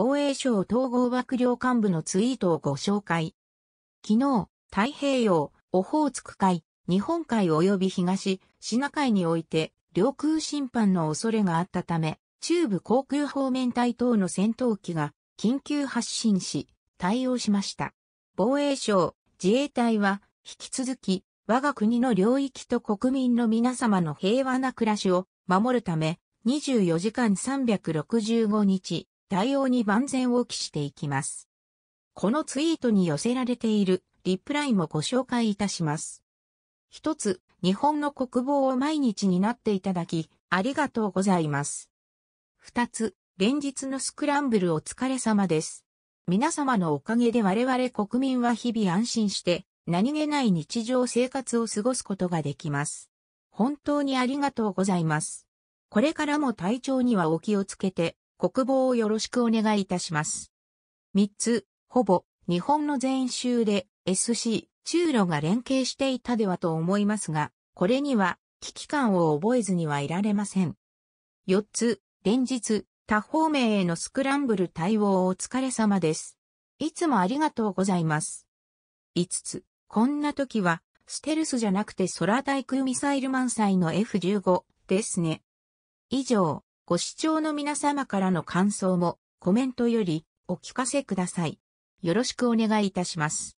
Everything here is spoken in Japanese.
防衛省統合幕僚幹部のツイートをご紹介。昨日、太平洋、オホーツク海、日本海及び東、シナ海において、領空侵犯の恐れがあったため、中部航空方面隊等の戦闘機が緊急発進し、対応しました。防衛省、自衛隊は、引き続き、我が国の領域と国民の皆様の平和な暮らしを守るため、24時間365日、対応に万全を期していきます。このツイートに寄せられているリプライもご紹介いたします。一つ、日本の国防を毎日になっていただき、ありがとうございます。二つ、連日のスクランブルお疲れ様です。皆様のおかげで我々国民は日々安心して、何気ない日常生活を過ごすことができます。本当にありがとうございます。これからも体調にはお気をつけて、国防をよろしくお願いいたします。三つ、ほぼ、日本の全州で SC、中路が連携していたではと思いますが、これには危機感を覚えずにはいられません。四つ、連日、他方面へのスクランブル対応をお疲れ様です。いつもありがとうございます。五つ、こんな時は、ステルスじゃなくて空対空ミサイル満載の F15 ですね。以上。ご視聴の皆様からの感想もコメントよりお聞かせください。よろしくお願いいたします。